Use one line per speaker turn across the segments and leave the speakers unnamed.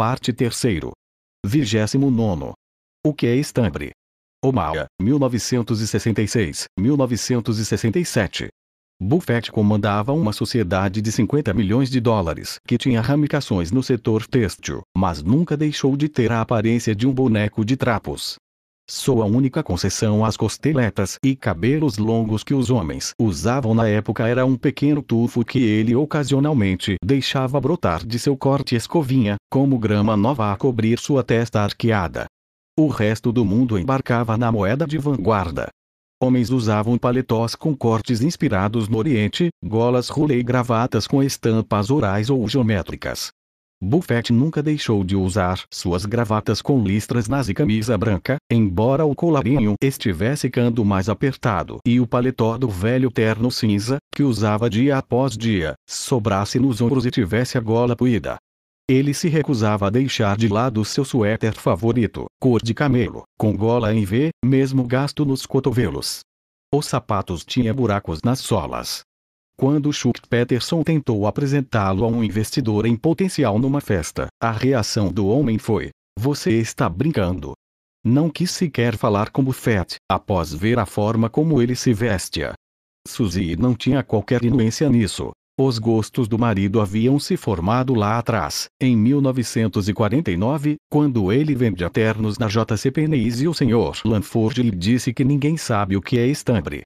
Parte 3. 29. O que é estambre? Omaha, 1966-1967. Buffett comandava uma sociedade de 50 milhões de dólares que tinha ramificações no setor têxtil, mas nunca deixou de ter a aparência de um boneco de trapos. Sua única concessão às costeletas e cabelos longos que os homens usavam na época era um pequeno tufo que ele ocasionalmente deixava brotar de seu corte escovinha, como grama nova a cobrir sua testa arqueada. O resto do mundo embarcava na moeda de vanguarda. Homens usavam paletós com cortes inspirados no Oriente, golas rolê e gravatas com estampas orais ou geométricas. Buffett nunca deixou de usar suas gravatas com listras nas e camisa branca, embora o colarinho estivesse ficando mais apertado e o paletó do velho terno cinza, que usava dia após dia, sobrasse nos ombros e tivesse a gola puída. Ele se recusava a deixar de lado seu suéter favorito, cor de camelo, com gola em V, mesmo gasto nos cotovelos. Os sapatos tinham buracos nas solas, quando Chuck Peterson tentou apresentá-lo a um investidor em potencial numa festa, a reação do homem foi: Você está brincando. Não quis sequer falar com Buffett, após ver a forma como ele se vestia. Suzy não tinha qualquer inuência nisso. Os gostos do marido haviam se formado lá atrás, em 1949, quando ele vendia ternos na JCPenney's e o Sr. Lanford lhe disse que ninguém sabe o que é estambre.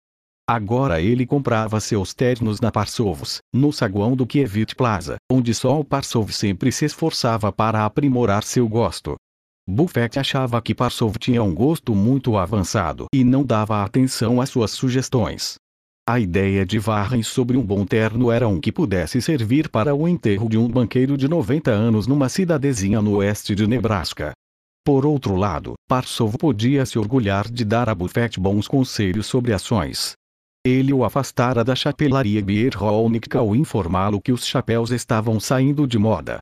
Agora ele comprava seus ternos na Parsovos, no saguão do Kievit Plaza, onde só o Parsov sempre se esforçava para aprimorar seu gosto. Buffett achava que Parsov tinha um gosto muito avançado e não dava atenção às suas sugestões. A ideia de Varren sobre um bom terno era um que pudesse servir para o enterro de um banqueiro de 90 anos numa cidadezinha no oeste de Nebraska. Por outro lado, Parsov podia se orgulhar de dar a Buffett bons conselhos sobre ações, ele o afastara da chapelaria Bierhônica ao informá-lo que os chapéus estavam saindo de moda.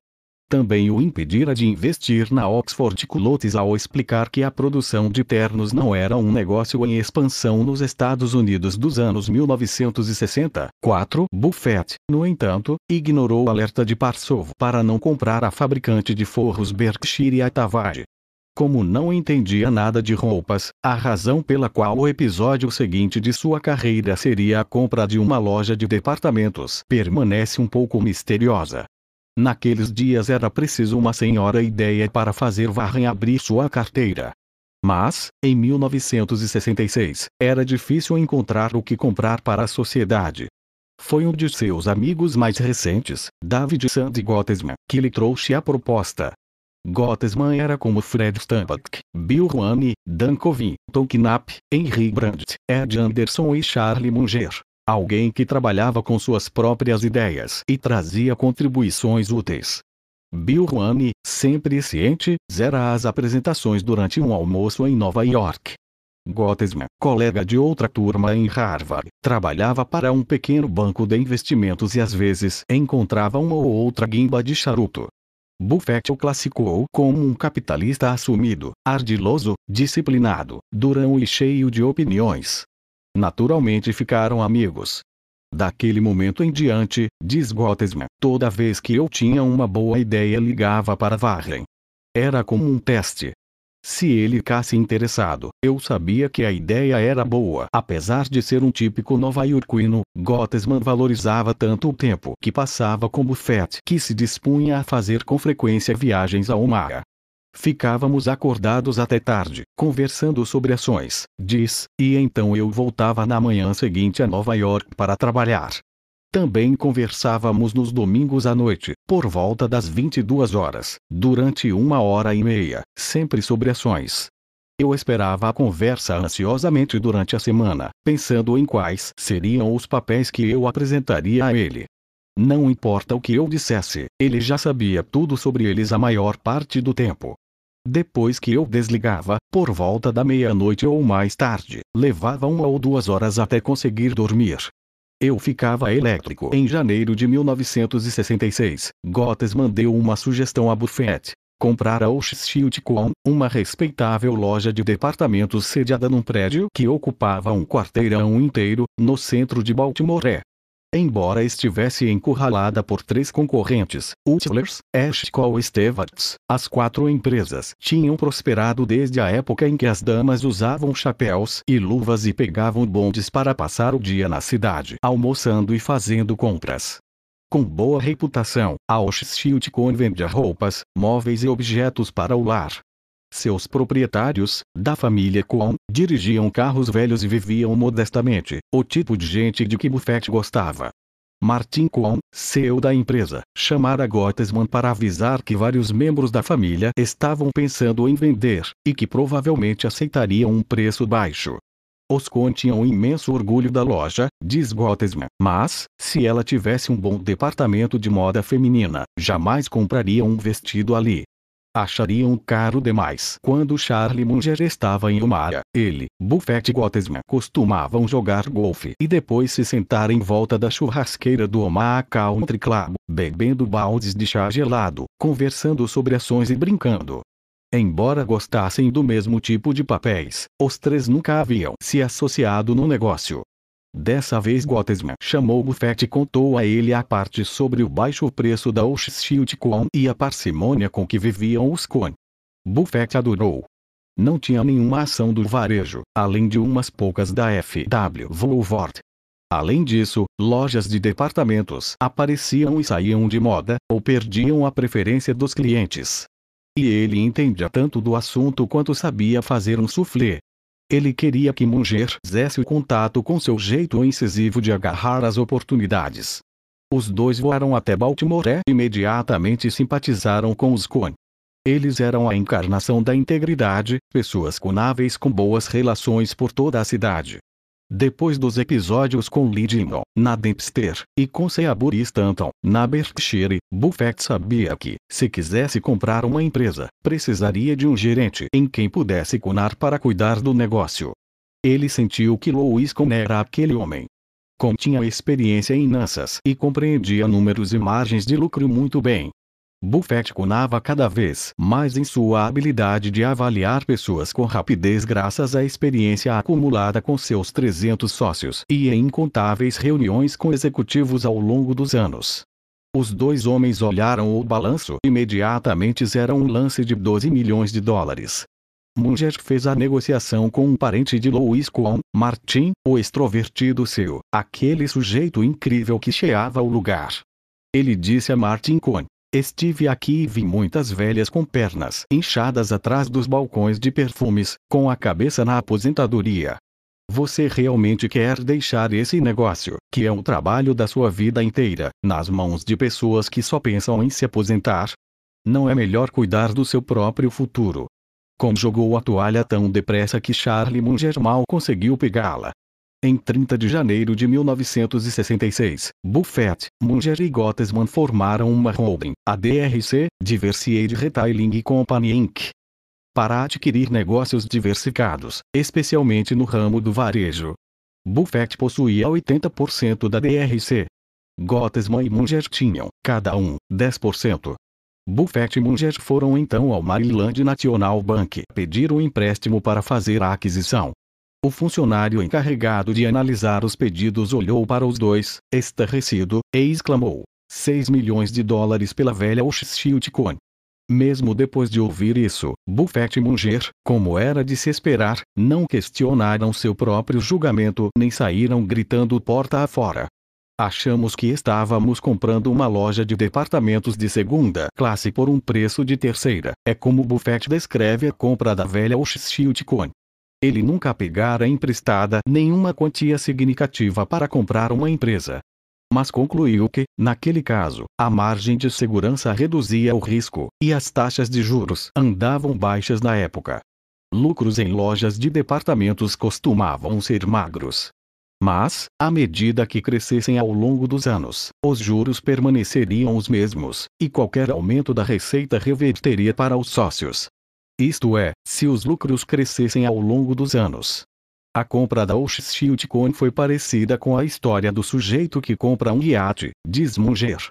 Também o impedira de investir na Oxford Culottes ao explicar que a produção de ternos não era um negócio em expansão nos Estados Unidos dos anos 1960. 4. Buffett, no entanto, ignorou o alerta de Parsov para não comprar a fabricante de forros Berkshire Hathaway. Como não entendia nada de roupas, a razão pela qual o episódio seguinte de sua carreira seria a compra de uma loja de departamentos permanece um pouco misteriosa. Naqueles dias era preciso uma senhora ideia para fazer Warren abrir sua carteira. Mas, em 1966, era difícil encontrar o que comprar para a sociedade. Foi um de seus amigos mais recentes, David Sandy Gottesman, que lhe trouxe a proposta. Gottesman era como Fred Stampack, Bill Ruane, Dan Covin, Tom Knapp, Henry Brandt, Ed Anderson e Charlie Munger. Alguém que trabalhava com suas próprias ideias e trazia contribuições úteis. Bill Ruane, sempre ciente, zera as apresentações durante um almoço em Nova York. Gottesman, colega de outra turma em Harvard, trabalhava para um pequeno banco de investimentos e às vezes encontrava uma ou outra guimba de charuto, Buffett o classificou como um capitalista assumido, ardiloso, disciplinado, durão e cheio de opiniões. Naturalmente ficaram amigos. Daquele momento em diante, diz Gottesman, toda vez que eu tinha uma boa ideia ligava para Warren. Era como um teste, se ele ficasse interessado, eu sabia que a ideia era boa. Apesar de ser um típico nova-iorquino, Gottesman valorizava tanto o tempo que passava com Buffett que se dispunha a fazer com frequência viagens a Omaha. Ficávamos acordados até tarde, conversando sobre ações, diz, e então eu voltava na manhã seguinte a Nova York para trabalhar. Também conversávamos nos domingos à noite, por volta das 22 horas, durante uma hora e meia, sempre sobre ações. Eu esperava a conversa ansiosamente durante a semana, pensando em quais seriam os papéis que eu apresentaria a ele. Não importa o que eu dissesse, ele já sabia tudo sobre eles a maior parte do tempo. Depois que eu desligava, por volta da meia-noite ou mais tarde, levava uma ou duas horas até conseguir dormir, eu ficava elétrico. Em janeiro de 1966, Gottesman deu uma sugestão a Buffett. Comprar a Oxfieldcom, uma respeitável loja de departamentos sediada num prédio que ocupava um quarteirão inteiro, no centro de Baltimore. Embora estivesse encurralada por três concorrentes, Utlers, Eshkol e Stevarts, as quatro empresas tinham prosperado desde a época em que as damas usavam chapéus e luvas e pegavam bondes para passar o dia na cidade almoçando e fazendo compras. Com boa reputação, a Osh Shield vende roupas, móveis e objetos para o lar, seus proprietários, da família Coon, dirigiam carros velhos e viviam modestamente, o tipo de gente de que Buffett gostava. Martin Coon, CEO da empresa, chamara Gottesman para avisar que vários membros da família estavam pensando em vender, e que provavelmente aceitariam um preço baixo. Os Coon tinham um imenso orgulho da loja, diz Gottesman, mas, se ela tivesse um bom departamento de moda feminina, jamais comprariam um vestido ali achariam caro demais. Quando Charlie Munger estava em Omaha, ele, Buffett e Gottesman costumavam jogar golfe e depois se sentar em volta da churrasqueira do Omaha Country Club, bebendo baldes de chá gelado, conversando sobre ações e brincando. Embora gostassem do mesmo tipo de papéis, os três nunca haviam se associado no negócio. Dessa vez Gottesman chamou Buffett e contou a ele a parte sobre o baixo preço da Coin e a parcimônia com que viviam os Coin. Buffett adorou. Não tinha nenhuma ação do varejo, além de umas poucas da FW Woolworth. Além disso, lojas de departamentos apareciam e saíam de moda, ou perdiam a preferência dos clientes. E ele entendia tanto do assunto quanto sabia fazer um soufflé. Ele queria que Munger fizesse o contato com seu jeito incisivo de agarrar as oportunidades. Os dois voaram até Baltimore e imediatamente simpatizaram com os Coen. Eles eram a encarnação da integridade, pessoas conáveis com boas relações por toda a cidade, depois dos episódios com Lidington, na Dempster, e com Seaburi Stanton, na Berkshire, Buffett sabia que, se quisesse comprar uma empresa, precisaria de um gerente em quem pudesse cunar para cuidar do negócio. Ele sentiu que Louis Kuhn era aquele homem. Kuhn tinha experiência em finanças e compreendia números e margens de lucro muito bem, Buffett conava cada vez mais em sua habilidade de avaliar pessoas com rapidez graças à experiência acumulada com seus 300 sócios e em incontáveis reuniões com executivos ao longo dos anos. Os dois homens olharam o balanço e imediatamente zeram um lance de 12 milhões de dólares. Munger fez a negociação com um parente de Louis Cohn, Martin, o extrovertido seu, aquele sujeito incrível que cheava o lugar. Ele disse a Martin Cohn, Estive aqui e vi muitas velhas com pernas inchadas atrás dos balcões de perfumes, com a cabeça na aposentadoria. Você realmente quer deixar esse negócio, que é o trabalho da sua vida inteira, nas mãos de pessoas que só pensam em se aposentar? Não é melhor cuidar do seu próprio futuro? Como jogou a toalha tão depressa que Charlie Munger mal conseguiu pegá-la. Em 30 de janeiro de 1966, Buffett, Munger e Gottesman formaram uma holding, a DRC, Diversified Retailing Company Inc., para adquirir negócios diversificados, especialmente no ramo do varejo. Buffett possuía 80% da DRC. Gottesman e Munger tinham, cada um, 10%. Buffett e Munger foram então ao Maryland National Bank pedir um empréstimo para fazer a aquisição. O funcionário encarregado de analisar os pedidos olhou para os dois, estarrecido, e exclamou: 6 milhões de dólares pela velha Oxshieldcoin. Mesmo depois de ouvir isso, Buffett e Munger, como era de se esperar, não questionaram seu próprio julgamento nem saíram gritando porta afora. Achamos que estávamos comprando uma loja de departamentos de segunda classe por um preço de terceira. É como Buffett descreve a compra da velha Oxshieldcoin. Ele nunca pegara emprestada nenhuma quantia significativa para comprar uma empresa. Mas concluiu que, naquele caso, a margem de segurança reduzia o risco, e as taxas de juros andavam baixas na época. Lucros em lojas de departamentos costumavam ser magros. Mas, à medida que crescessem ao longo dos anos, os juros permaneceriam os mesmos, e qualquer aumento da receita reverteria para os sócios, isto é, se os lucros crescessem ao longo dos anos. A compra da Oxshield Coin foi parecida com a história do sujeito que compra um iate, diz Munger.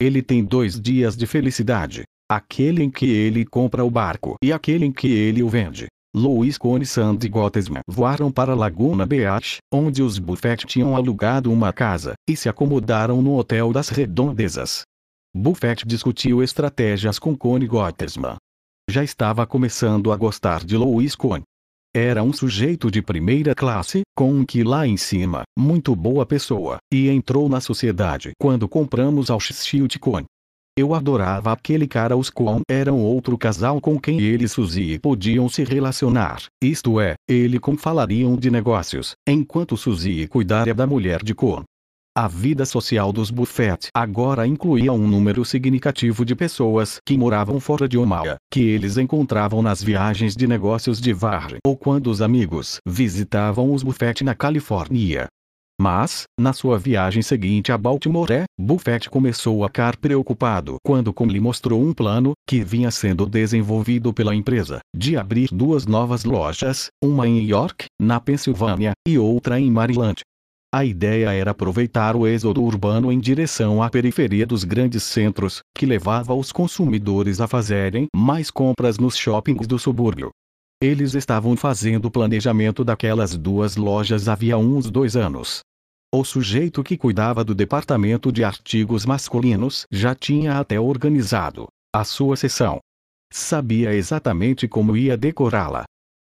Ele tem dois dias de felicidade. Aquele em que ele compra o barco e aquele em que ele o vende. Louis Cohn e Gottesman voaram para Laguna Beach, onde os Buffett tinham alugado uma casa, e se acomodaram no Hotel das Redondezas. Buffett discutiu estratégias com e Gottesman, já estava começando a gostar de Louis Cohn. Era um sujeito de primeira classe, com um que lá em cima, muito boa pessoa, e entrou na sociedade quando compramos ao Shield Cohn. Eu adorava aquele cara os Cohn eram outro casal com quem ele e Suzy podiam se relacionar, isto é, ele com falariam de negócios, enquanto Suzy cuidaria da mulher de Cohn. A vida social dos Buffett agora incluía um número significativo de pessoas que moravam fora de Omaha, que eles encontravam nas viagens de negócios de Varre ou quando os amigos visitavam os Buffett na Califórnia. Mas, na sua viagem seguinte a Baltimore, Buffett começou a ficar preocupado quando Com lhe mostrou um plano, que vinha sendo desenvolvido pela empresa, de abrir duas novas lojas, uma em York, na Pensilvânia, e outra em Maryland, a ideia era aproveitar o êxodo urbano em direção à periferia dos grandes centros, que levava os consumidores a fazerem mais compras nos shoppings do subúrbio. Eles estavam fazendo o planejamento daquelas duas lojas havia uns dois anos. O sujeito que cuidava do departamento de artigos masculinos já tinha até organizado a sua sessão. Sabia exatamente como ia decorá-la.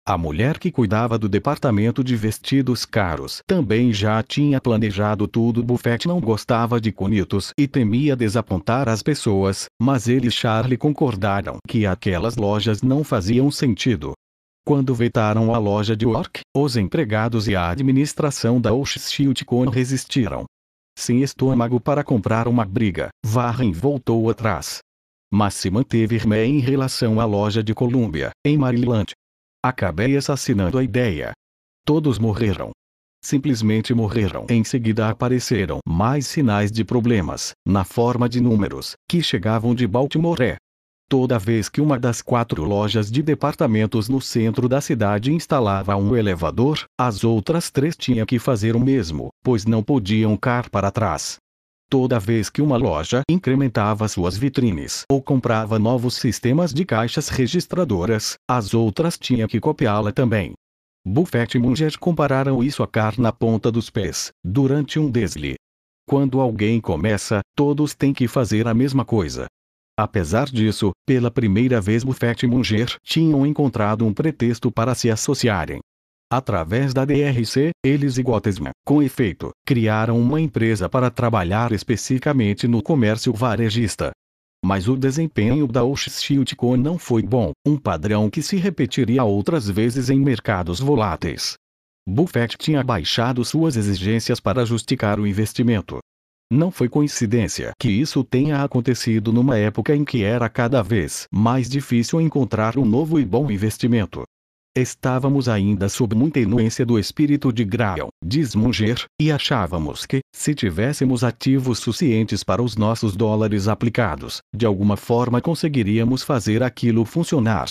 A mulher que cuidava do departamento de vestidos caros também já tinha planejado tudo. Buffett não gostava de conitos e temia desapontar as pessoas, mas ele e Charlie concordaram que aquelas lojas não faziam sentido. Quando vetaram a loja de York, os empregados e a administração da Oshishiltcon resistiram. Sem estômago para comprar uma briga, Warren voltou atrás. Mas se manteve firme em relação à loja de Columbia, em Maryland, Acabei assassinando a ideia. Todos morreram. Simplesmente morreram. Em seguida apareceram mais sinais de problemas, na forma de números, que chegavam de Baltimore. Toda vez que uma das quatro lojas de departamentos no centro da cidade instalava um elevador, as outras três tinham que fazer o mesmo, pois não podiam car para trás. Toda vez que uma loja incrementava suas vitrines ou comprava novos sistemas de caixas registradoras, as outras tinham que copiá-la também. Buffett e Munger compararam isso a car na ponta dos pés, durante um desli. Quando alguém começa, todos têm que fazer a mesma coisa. Apesar disso, pela primeira vez Buffett e Munger tinham encontrado um pretexto para se associarem. Através da DRC, eles e Gottesman, com efeito, criaram uma empresa para trabalhar especificamente no comércio varejista. Mas o desempenho da Co não foi bom, um padrão que se repetiria outras vezes em mercados voláteis. Buffett tinha baixado suas exigências para justificar o investimento. Não foi coincidência que isso tenha acontecido numa época em que era cada vez mais difícil encontrar um novo e bom investimento. Estávamos ainda sob muita inuência do espírito de Graal, diz Munger, e achávamos que, se tivéssemos ativos suficientes para os nossos dólares aplicados, de alguma forma conseguiríamos fazer aquilo funcionar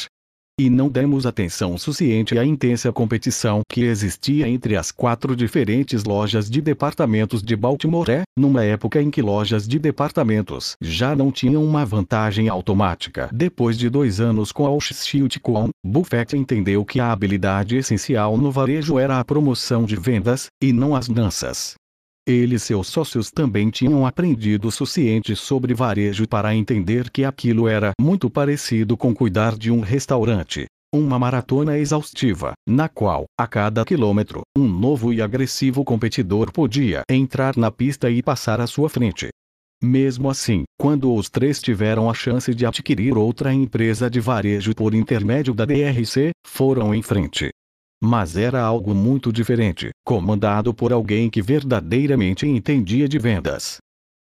e não demos atenção suficiente à intensa competição que existia entre as quatro diferentes lojas de departamentos de Baltimore, é, numa época em que lojas de departamentos já não tinham uma vantagem automática. Depois de dois anos com Auschild Co., Buffett entendeu que a habilidade essencial no varejo era a promoção de vendas, e não as danças. Ele e seus sócios também tinham aprendido o suficiente sobre varejo para entender que aquilo era muito parecido com cuidar de um restaurante. Uma maratona exaustiva, na qual, a cada quilômetro, um novo e agressivo competidor podia entrar na pista e passar à sua frente. Mesmo assim, quando os três tiveram a chance de adquirir outra empresa de varejo por intermédio da DRC, foram em frente. Mas era algo muito diferente, comandado por alguém que verdadeiramente entendia de vendas.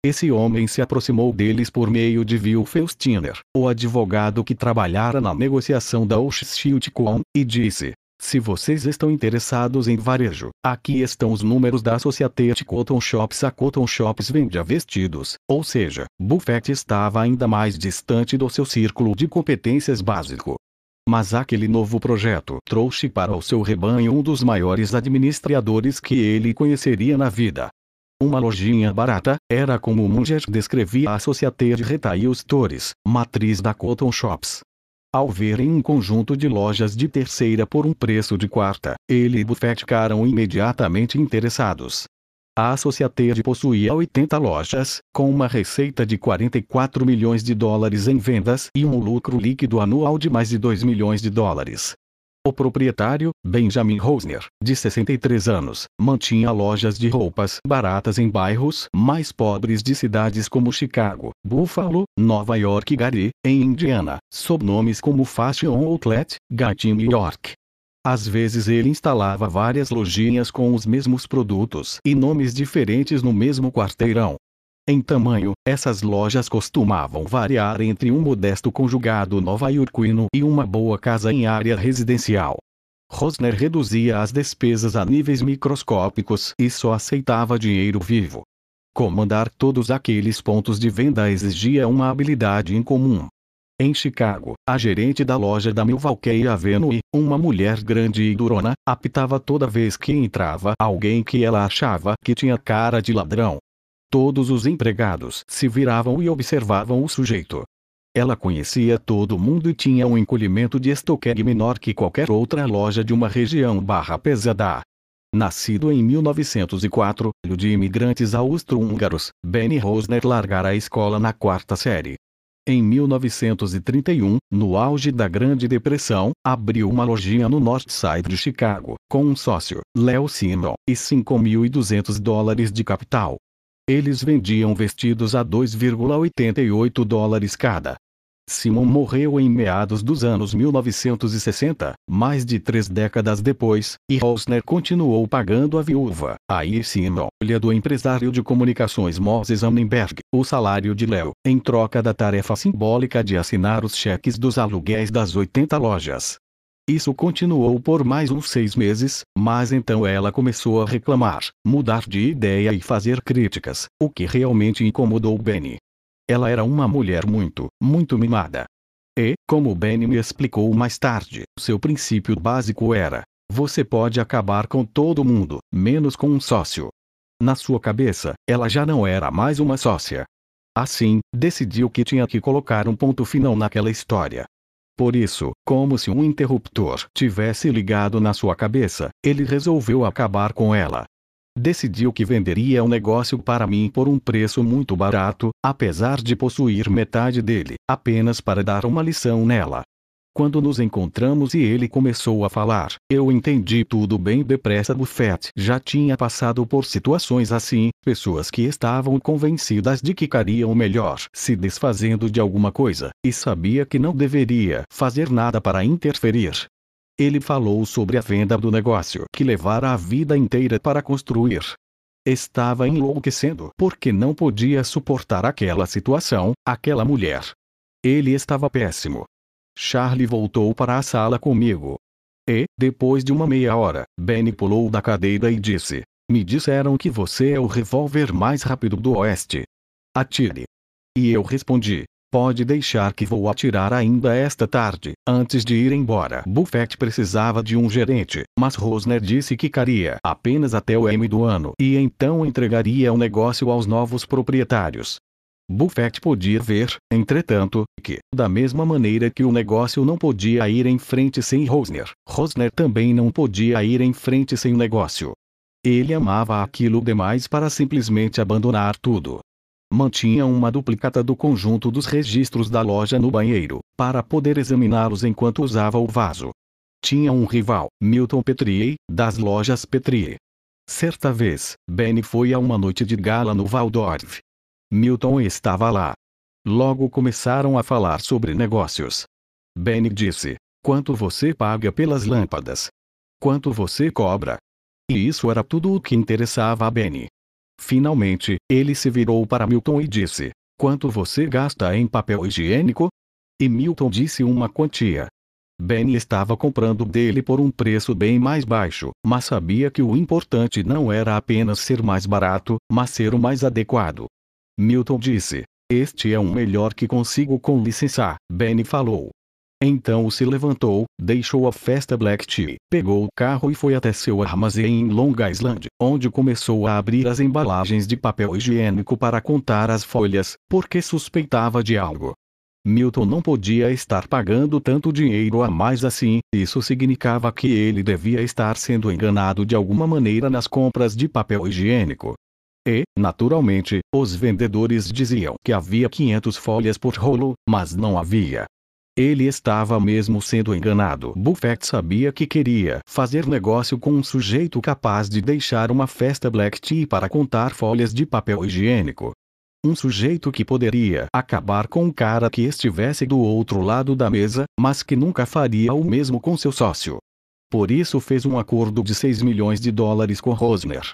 Esse homem se aproximou deles por meio de Will Feustiner, o advogado que trabalhara na negociação da Oshishieldcom, e disse: se vocês estão interessados em varejo, aqui estão os números da Associated Cotton Shops. A Cotton Shops vende a vestidos, ou seja, Buffett estava ainda mais distante do seu círculo de competências básico. Mas aquele novo projeto trouxe para o seu rebanho um dos maiores administradores que ele conheceria na vida. Uma lojinha barata, era como Munger descrevia a de Retail Stores, matriz da Cotton Shops. Ao verem um conjunto de lojas de terceira por um preço de quarta, ele e Buffett ficaram imediatamente interessados. A Associated possuía 80 lojas, com uma receita de 44 milhões de dólares em vendas e um lucro líquido anual de mais de 2 milhões de dólares. O proprietário, Benjamin Rosner, de 63 anos, mantinha lojas de roupas baratas em bairros mais pobres de cidades como Chicago, Buffalo, Nova York e Gary, em Indiana, sob nomes como Fashion Outlet, Gatinho York, às vezes ele instalava várias lojinhas com os mesmos produtos e nomes diferentes no mesmo quarteirão. Em tamanho, essas lojas costumavam variar entre um modesto conjugado nova-iorquino e uma boa casa em área residencial. Rosner reduzia as despesas a níveis microscópicos e só aceitava dinheiro vivo. Comandar todos aqueles pontos de venda exigia uma habilidade incomum. Em Chicago, a gerente da loja da Milwaukee Avenue, uma mulher grande e durona, apitava toda vez que entrava alguém que ela achava que tinha cara de ladrão. Todos os empregados se viravam e observavam o sujeito. Ela conhecia todo mundo e tinha um encolhimento de estoque menor que qualquer outra loja de uma região barra pesada. Nascido em 1904, de imigrantes austro-húngaros, Benny Rosner largara a escola na quarta série. Em 1931, no auge da Grande Depressão, abriu uma lojinha no North Side de Chicago, com um sócio, Léo Simon, e 5.200 dólares de capital. Eles vendiam vestidos a 2,88 dólares cada. Simon morreu em meados dos anos 1960, mais de três décadas depois, e Rosner continuou pagando a viúva, a Simon, filha do empresário de comunicações Moses Annenberg, o salário de Léo, em troca da tarefa simbólica de assinar os cheques dos aluguéis das 80 lojas. Isso continuou por mais uns seis meses, mas então ela começou a reclamar, mudar de ideia e fazer críticas, o que realmente incomodou Benny. Ela era uma mulher muito, muito mimada. E, como Benny me explicou mais tarde, seu princípio básico era: você pode acabar com todo mundo, menos com um sócio. Na sua cabeça, ela já não era mais uma sócia. Assim, decidiu que tinha que colocar um ponto final naquela história. Por isso, como se um interruptor tivesse ligado na sua cabeça, ele resolveu acabar com ela. Decidiu que venderia o negócio para mim por um preço muito barato, apesar de possuir metade dele, apenas para dar uma lição nela. Quando nos encontramos e ele começou a falar, eu entendi tudo bem depressa. Buffett já tinha passado por situações assim, pessoas que estavam convencidas de que cariam melhor se desfazendo de alguma coisa, e sabia que não deveria fazer nada para interferir, ele falou sobre a venda do negócio que levara a vida inteira para construir. Estava enlouquecendo porque não podia suportar aquela situação, aquela mulher. Ele estava péssimo. Charlie voltou para a sala comigo. E, depois de uma meia hora, Benny pulou da cadeira e disse: Me disseram que você é o revólver mais rápido do Oeste. Atire. E eu respondi: Pode deixar que vou atirar ainda esta tarde. Antes de ir embora, Buffett precisava de um gerente, mas Rosner disse que caria apenas até o M do ano e então entregaria o negócio aos novos proprietários. Buffett podia ver, entretanto, que, da mesma maneira que o negócio não podia ir em frente sem Rosner, Rosner também não podia ir em frente sem o negócio. Ele amava aquilo demais para simplesmente abandonar tudo mantinha uma duplicata do conjunto dos registros da loja no banheiro, para poder examiná-los enquanto usava o vaso. Tinha um rival, Milton Petrie, das lojas Petrie. Certa vez, Benny foi a uma noite de gala no Waldorf. Milton estava lá. Logo começaram a falar sobre negócios. Benny disse: Quanto você paga pelas lâmpadas? Quanto você cobra? E isso era tudo o que interessava a Benny. Finalmente, ele se virou para Milton e disse: Quanto você gasta em papel higiênico? E Milton disse uma quantia. Ben estava comprando dele por um preço bem mais baixo, mas sabia que o importante não era apenas ser mais barato, mas ser o mais adequado. Milton disse: Este é um melhor que consigo com licença, Ben falou. Então se levantou, deixou a festa Black Tea, pegou o carro e foi até seu armazém em Long Island, onde começou a abrir as embalagens de papel higiênico para contar as folhas, porque suspeitava de algo. Milton não podia estar pagando tanto dinheiro a mais assim, isso significava que ele devia estar sendo enganado de alguma maneira nas compras de papel higiênico. E, naturalmente, os vendedores diziam que havia 500 folhas por rolo, mas não havia. Ele estava mesmo sendo enganado. Buffett sabia que queria fazer negócio com um sujeito capaz de deixar uma festa black tea para contar folhas de papel higiênico. Um sujeito que poderia acabar com o cara que estivesse do outro lado da mesa, mas que nunca faria o mesmo com seu sócio. Por isso fez um acordo de 6 milhões de dólares com Rosner.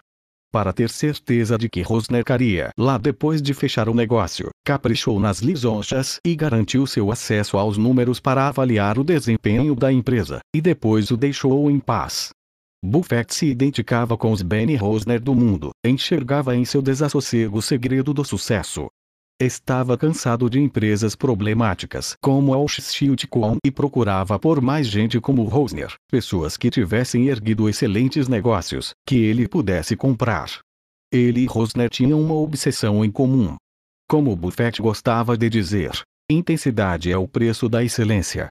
Para ter certeza de que Rosner caria lá depois de fechar o negócio, caprichou nas lisonjas e garantiu seu acesso aos números para avaliar o desempenho da empresa, e depois o deixou em paz. Buffett se identificava com os Benny Rosner do mundo, enxergava em seu desassossego o segredo do sucesso, Estava cansado de empresas problemáticas como Ausschildcom e procurava por mais gente como Rosner, pessoas que tivessem erguido excelentes negócios, que ele pudesse comprar. Ele e Rosner tinham uma obsessão em comum. Como Buffett gostava de dizer, intensidade é o preço da excelência.